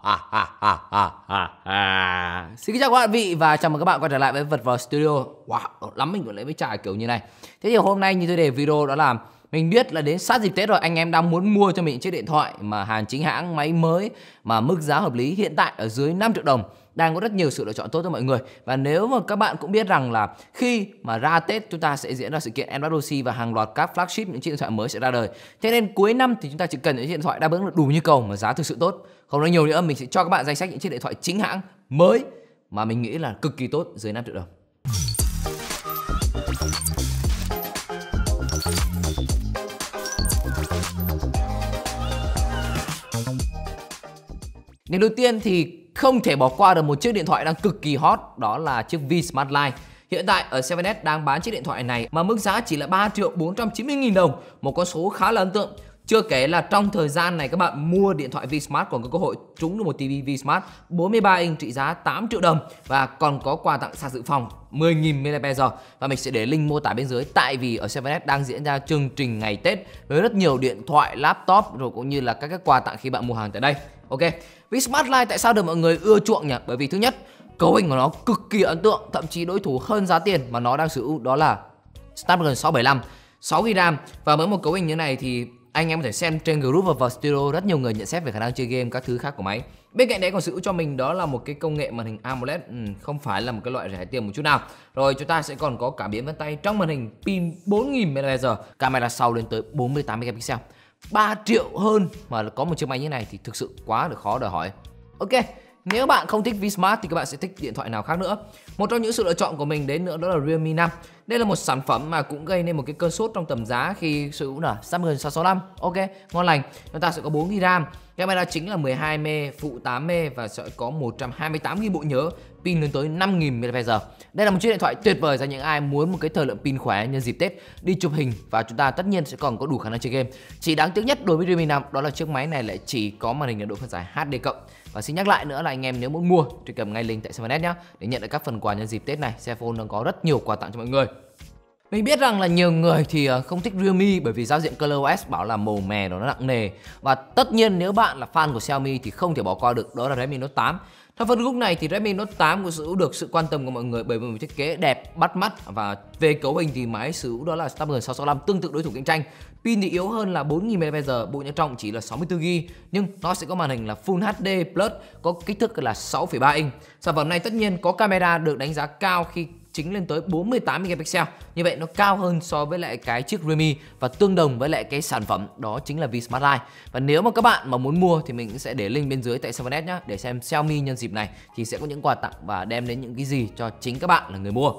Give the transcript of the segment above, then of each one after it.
Xin kính chào các bạn vị và chào mừng các bạn quay trở lại với Vật vào Studio Wow, lắm mình vẫn lấy với trà kiểu như này Thế thì hôm nay như tôi đề video đó là mình biết là đến sát dịp Tết rồi anh em đang muốn mua cho mình chiếc điện thoại mà hàng chính hãng, máy mới mà mức giá hợp lý hiện tại ở dưới 5 triệu đồng đang có rất nhiều sự lựa chọn tốt cho mọi người và nếu mà các bạn cũng biết rằng là khi mà ra Tết chúng ta sẽ diễn ra sự kiện MWC và hàng loạt các flagship những chiếc điện thoại mới sẽ ra đời thế nên cuối năm thì chúng ta chỉ cần những điện thoại đáp ứng đủ nhu cầu mà giá thực sự tốt không nói nhiều nữa mình sẽ cho các bạn danh sách những chiếc điện thoại chính hãng mới mà mình nghĩ là cực kỳ tốt dưới 5 triệu đồng Ngày đầu tiên thì không thể bỏ qua được một chiếc điện thoại đang cực kỳ hot đó là chiếc V Smart Line. Hiện tại ở 7S đang bán chiếc điện thoại này mà mức giá chỉ là 3 triệu 490 nghìn đồng, một con số khá là ấn tượng. Chưa kể là trong thời gian này các bạn mua điện thoại Vsmart còn có cơ hội trúng được một TV Vsmart 43 inch trị giá 8 triệu đồng và còn có quà tặng sạc dự phòng 10.000 mAh và mình sẽ để link mô tả bên dưới tại vì ở 7 đang diễn ra chương trình ngày Tết với rất nhiều điện thoại, laptop rồi cũng như là các cái quà tặng khi bạn mua hàng tại đây. Ok, Vsmart Lite tại sao được mọi người ưa chuộng nhỉ? Bởi vì thứ nhất, cấu hình của nó cực kỳ ấn tượng, thậm chí đối thủ hơn giá tiền mà nó đang sở hữu đó là Snapdragon 675, 6GB RAM và với một cấu hình như này thì anh em có thể xem trên group và vào studio rất nhiều người nhận xét về khả năng chơi game các thứ khác của máy bên cạnh đấy còn giữ cho mình đó là một cái công nghệ màn hình AMOLED ừ, không phải là một cái loại rẻ tiền một chút nào rồi chúng ta sẽ còn có cảm biến vân tay trong màn hình pin 4000 mAh camera sau lên tới 48 megapixel 3 triệu hơn mà có một chiếc máy như này thì thực sự quá là khó đòi hỏi ok nếu bạn không thích Vsmart thì các bạn sẽ thích điện thoại nào khác nữa. Một trong những sự lựa chọn của mình đến nữa đó là Realme 5. Đây là một sản phẩm mà cũng gây nên một cái cơn sốt trong tầm giá khi sử dụng là Snapdragon 665. Ok, ngon lành. Chúng ta sẽ có 4 GB RAM Camera chính là 12 mê, phụ 8 mê và sẽ có 128 GB bộ nhớ, pin lên tới 5000 mAh. Đây là một chiếc điện thoại tuyệt vời cho những ai muốn một cái thời lượng pin khỏe nhân dịp Tết đi chụp hình và chúng ta tất nhiên sẽ còn có đủ khả năng chơi game. Chỉ đáng tiếc nhất đối với Redmi 5 đó là chiếc máy này lại chỉ có màn hình ở độ phân giải HD cộng. Và xin nhắc lại nữa là anh em nếu muốn mua thì cầm ngay link tại 7 nhé để nhận được các phần quà nhân dịp Tết này. Xe phone đang có rất nhiều quà tặng cho mọi người. Mình biết rằng là nhiều người thì ờ, không thích Realme bởi vì giao diện ColorOS bảo là màu mè nó nặng nề và tất nhiên nếu bạn là fan của Xiaomi thì không thể bỏ qua được đó là Redmi Note 8. Theo phân khúc này thì Redmi Note 8 cũng sở hữu được sự quan tâm của mọi người bởi vì một thiết kế đẹp, bắt mắt và về cấu hình thì máy sở hữu đó là Snapdragon 665 tương tự đối thủ cạnh tranh. Pin thì yếu hơn là 4000 mAh, bộ nhớ trong chỉ là 64GB nhưng nó sẽ có màn hình là Full HD Plus có kích thước là 6,3 inch. Sản phẩm này tất nhiên có camera được đánh giá cao khi chính lên tới 48 megapixel. Như vậy nó cao hơn so với lại cái chiếc Redmi và tương đồng với lại cái sản phẩm đó chính là V Smart Lite. Và nếu mà các bạn mà muốn mua thì mình sẽ để link bên dưới tại 7S nhá để xem Xiaomi nhân dịp này thì sẽ có những quà tặng và đem đến những cái gì cho chính các bạn là người mua.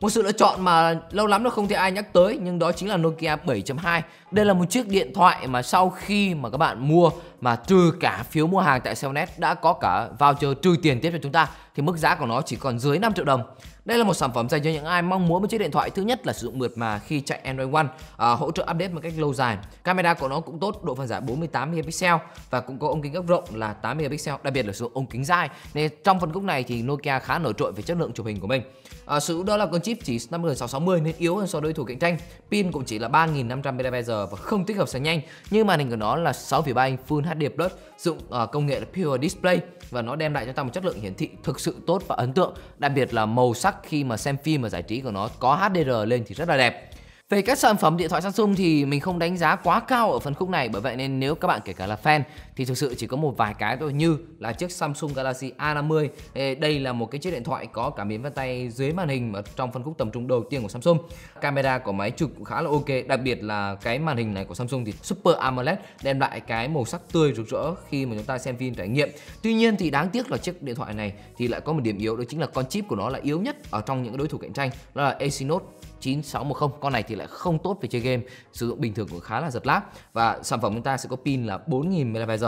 Một sự lựa chọn mà lâu lắm nó không thể ai nhắc tới nhưng đó chính là Nokia 7.2. Đây là một chiếc điện thoại mà sau khi mà các bạn mua mà trừ cả phiếu mua hàng tại Cellnet đã có cả voucher trừ tiền tiếp cho chúng ta thì mức giá của nó chỉ còn dưới 5 triệu đồng. Đây là một sản phẩm dành cho những ai mong muốn một chiếc điện thoại thứ nhất là sử dụng mượt mà khi chạy Android One, à, hỗ trợ update một cách lâu dài. Camera của nó cũng tốt, độ phân giải 48 megapixel và cũng có ống kính góc rộng là 8 megapixel, đặc biệt là sử dụng ống kính dài Nên trong phân khúc này thì Nokia khá nổi trội về chất lượng chụp hình của mình. À, sử dụng đó là con chip chỉ 5660 nên yếu hơn so với đối thủ cạnh tranh. Pin cũng chỉ là 3500 mAh và không tích hợp sạc nhanh, nhưng màn hình của nó là 6,3 inch Full HD Plus dụng ờ, công nghệ là Pure Display và nó đem lại cho ta một chất lượng hiển thị thực sự tốt và ấn tượng, đặc biệt là màu sắc khi mà xem phim và giải trí của nó có HDR lên thì rất là đẹp. Về các sản phẩm điện thoại Samsung thì mình không đánh giá quá cao ở phân khúc này bởi vậy nên nếu các bạn kể cả là fan thì thực sự chỉ có một vài cái thôi như là chiếc Samsung Galaxy A50. Đây là một cái chiếc điện thoại có cảm biến vân tay dưới màn hình ở trong phân khúc tầm trung đầu tiên của Samsung. Camera của máy chụp cũng khá là ok, đặc biệt là cái màn hình này của Samsung thì Super AMOLED đem lại cái màu sắc tươi rực rỡ khi mà chúng ta xem phim trải nghiệm. Tuy nhiên thì đáng tiếc là chiếc điện thoại này thì lại có một điểm yếu đó chính là con chip của nó là yếu nhất ở trong những đối thủ cạnh tranh đó là Exynos 9610 con này thì lại không tốt về chơi game sử dụng bình thường cũng khá là giật lát và sản phẩm chúng ta sẽ có pin là 4000 mAh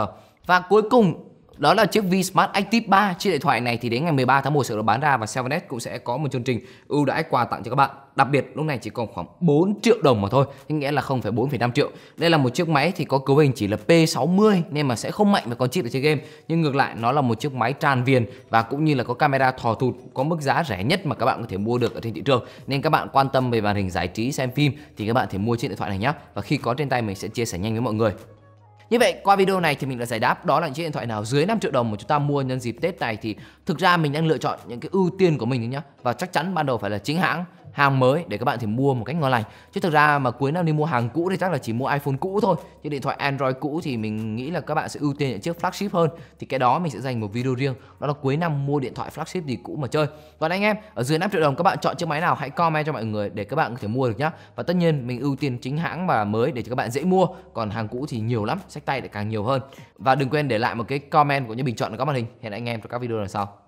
và cuối cùng đó là chiếc Vsmart Active 3 chiếc điện thoại này thì đến ngày 13 tháng 1 sẽ được bán ra và 7 cũng sẽ có một chương trình ưu đãi quà tặng cho các bạn đặc biệt lúc này chỉ còn khoảng 4 triệu đồng mà thôi nghĩa là không phải 4,5 triệu đây là một chiếc máy thì có cấu hình chỉ là P60 nên mà sẽ không mạnh với con chip để chơi game nhưng ngược lại nó là một chiếc máy tràn viền và cũng như là có camera thò thụt có mức giá rẻ nhất mà các bạn có thể mua được ở trên thị trường nên các bạn quan tâm về màn hình giải trí xem phim thì các bạn thể mua chiếc điện thoại này nhé và khi có trên tay mình sẽ chia sẻ nhanh với mọi người như vậy qua video này thì mình đã giải đáp đó là những chiếc điện thoại nào dưới 5 triệu đồng mà chúng ta mua nhân dịp Tết này thì thực ra mình đang lựa chọn những cái ưu tiên của mình nhá và chắc chắn ban đầu phải là chính hãng hàng mới để các bạn thì mua một cách ngon lành chứ thực ra mà cuối năm đi mua hàng cũ thì chắc là chỉ mua iPhone cũ thôi chứ điện thoại Android cũ thì mình nghĩ là các bạn sẽ ưu tiên những chiếc flagship hơn thì cái đó mình sẽ dành một video riêng đó là cuối năm mua điện thoại flagship gì cũ mà chơi còn anh em ở dưới 5 triệu đồng các bạn chọn chiếc máy nào hãy comment cho mọi người để các bạn có thể mua được nhá và tất nhiên mình ưu tiên chính hãng và mới để cho các bạn dễ mua còn hàng cũ thì nhiều lắm sách tay lại càng nhiều hơn và đừng quên để lại một cái comment cũng như bình chọn ở các màn hình hẹn anh em trong các video lần sau